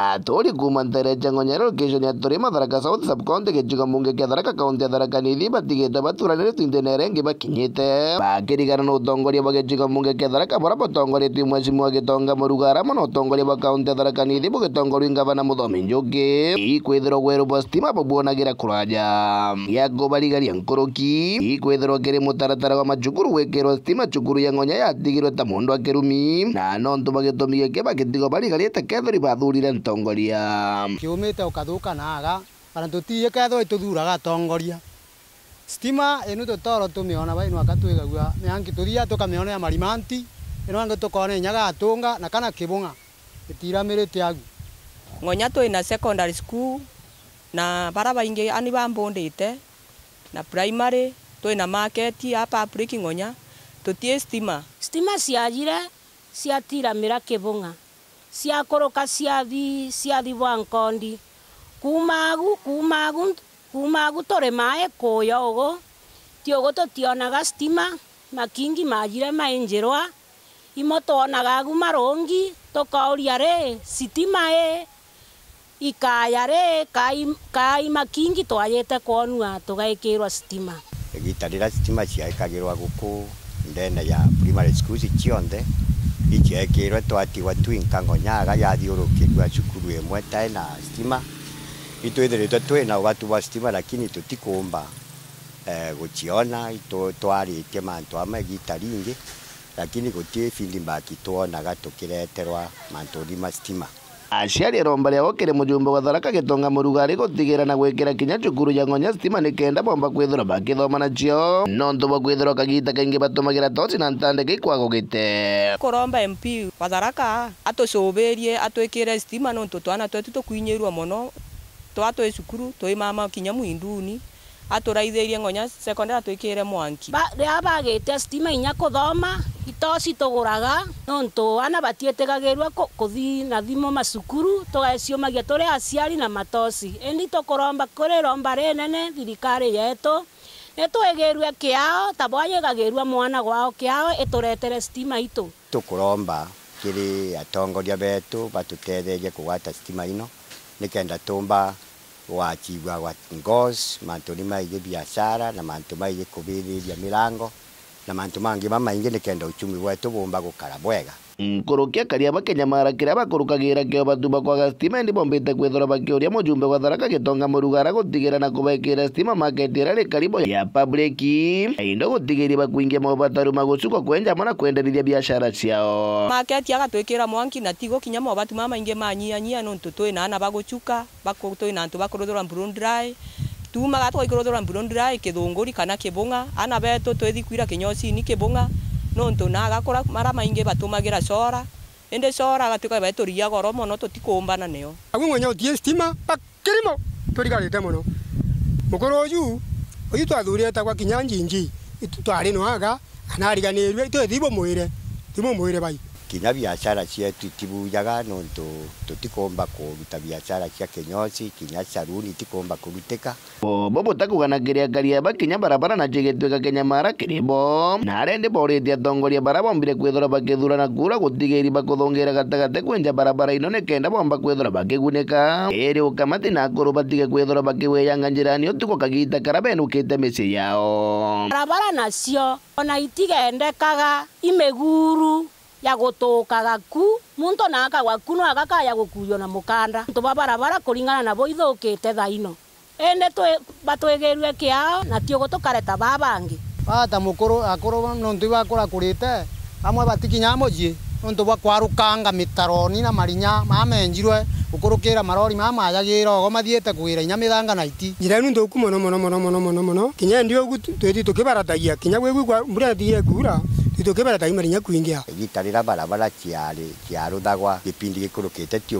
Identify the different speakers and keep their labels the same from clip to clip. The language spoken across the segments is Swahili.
Speaker 1: Atori kumantara changoñaro que yo ni atori madara kasau tsap konte que chuka munge que adara kaka onte adara kanidi bati que taba turanere tu intenere ngi ba kinyete ba kiri gara no tongori ba que chuka munge que adara kabora ba tongori tu mwa simua que tonga morugara ma no tongori ba kaunte adara kanidi bo tonggo tongori nga ba namu domin i stima ba ya go yang koroki i kere mutara tara ba we kero stima chukuru yang ya tigiro tamondo na non tu ba que tomi que ba ya ta kedri ba mutongoria
Speaker 2: kiumite ukathuka naga kana tutiye kethwa ituthuraga atongoria stima ino tutoro tumiona baino akatwigagua nyangi tuthia tukamiona ya marimanti
Speaker 3: ino angi tukona inyaga atunga na kana kibunga itiramiritie agu ngonya twina secondary school na bara baingi ani bambundite na primary twina maketi apa apriki ngonya tutie stima
Speaker 4: stima ciajire ciatiramira kibunga ciakoroka ciathi ciathibwa nkondi kumagu kumagu kumagu tore mae kuya ugu ti tutionaga stima makingi majire mainjirwa imo agu marungi tukauria ri sitima e ikaya ri kai, kai makingi twayite kwonua tugaikirwa sitima
Speaker 2: gitarira sitima ciaikagirwa guku ndene ya primary schools cionthe ikekirwe twatigwa twinka ngonyaga yathiurukirwa cukuru imwe tai na stima itwithiritwe twina ugatu bwa stima lakini tutikumba eh, guciona twaritie mantu amwe gita ringi lakini gutie field mbaki twonaga tukireterwa mantu rima stima
Speaker 1: aciari erombalya okere mujumbe wa tharaka gitonga murugarä gå na gwä kinya cukuru ya ngonya stima nä kenda bomba kwithirwo bakithoma nacio no ntu bo kwithirwo kagita kaingä batå toci na ntandä ikwagå gä
Speaker 3: romba mp wa tharaka atå stima no ntå twana twetu tå kuinyä rwo cukuru twä mama kinya mwinduni aturaithäirie ngonya sekondari atwikire mwanki ria bagite stima inya kuthoma
Speaker 4: itoci tuguraga nontu ana batietegagirwa kuthi na thimo macukuru tugaciumagia turi aciari na matoci indi tukuromba kuri romba rinene thirikari yetu nitwigirwe kiao ta bwayigagirwa mwana gwao kiao ituretere stima itu
Speaker 2: tukuromba kiri atongoria betu batutetherie kugwata stima ino nikenda tumba wakigwa wa ngos mantu ni maingi biashara na mantu kubiri ya mirango na mantu mangi ingine nikenda uchumi wetu bumba gukara bwega
Speaker 1: nkũrũkia karia makĩnyamara kĩrĩa makũrũkagĩra kĩo matuba kwaga stima ĩndi mombĩte kwĩthora makĩũria mũjumbe wa tharaka gĩtonga mũrugara gũtigĩra na kũvekĩra stima maketi ira rĩ karibu ya pabrĩki na indo gũtigĩria kuingia maũbataru ma gũcukwo kwenjamo na kwenderithia biacara ciao
Speaker 3: maketi agatwĩkĩra mwanki na tigũkinya maũbatu ma maingĩ manyianyia nũntũ twĩ na ana bagũcuka twĩ na ntũ bakũrũthũra mbũrũndirai tumaga tũgaikũrũthũra mbũrũndirai kĩthũngũri kana kĩbũng'a ana betũ twĩthikuira kĩnyocini kĩbũng'a nontu nagakura mara maingi batumagira cora indi cora gatuika beturia goro muno tutikumbana nio
Speaker 2: agu mwenye utie stima pakirimo
Speaker 3: turigarite muno
Speaker 2: mukuru uyu uyu twathurite gwa kinya njinji nwaga anariganirwe itwe thibu mwire thibu mwire bai kinya biacara cietu itibujaga nontu tutikumba kuruta biacara cia kinyosi kinya caruni itikumba kurutika
Speaker 1: bobo takuganagiria ngari aba kinya barabara na jigitwika kinya mara kiribo na aria ndi atongoria bara bombire bakithura na kura gutigiri bakuthungira gatagate kwenja barabara ino nikenda bomba kwithora bakigunika iri ukamati na akuru batige kwithora bakiwiyanga njirani utuko kagita kara benukite mici yao
Speaker 4: barabara nacio ona itigendekaga imeguru ya gutuka gaku muntu na akagwa kuno agakaya gukuyo na mukanda ntu babarabara kuringana na bo ithukite thaino ende batwigirwe kiao
Speaker 2: na tiogo tukareta babangi bata mukuru akuru nontu bakura kurite amwe batikinya mujie nontu bwa mitaroni na marinya mamenjirwe gukurukira marori mamayagira ogo mathiete kugira inya mithanga na iti njira nu nthuku mono mono mono mono mono mono kinya ndio ugu twiti tukibaratagia kinya gwigwigwa mbura yatigire kura gitokebera taima rinya kuingia gitarira barabara kiarä kiaruthagwa gipindi gä pindi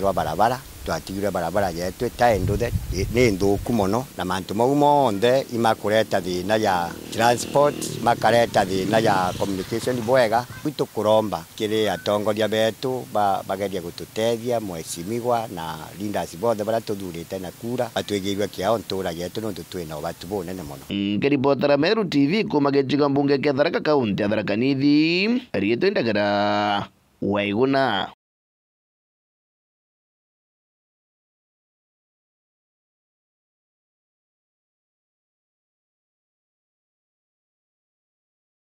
Speaker 2: gä barabara twatigire barabara yetu ĩtaendũthe nĩ thũku mũno na mantu mau monthe imakureta na ya transport makareta na ya communication bwega gwitũ kũromba kĩrĩ atongoria betu bageria gũtũteithia mwecimigwa na leaders bothe bara tũthurĩte na kura batwĩgĩirwe kĩao ntũra yetu nũndũ twĩnao batu
Speaker 1: bunene mũno ngĩribotera Meru TV kuma gĩcigo mbunge kĩa Tharaka kaunti ya Tharaka Nithi riitũ indagĩra waigũna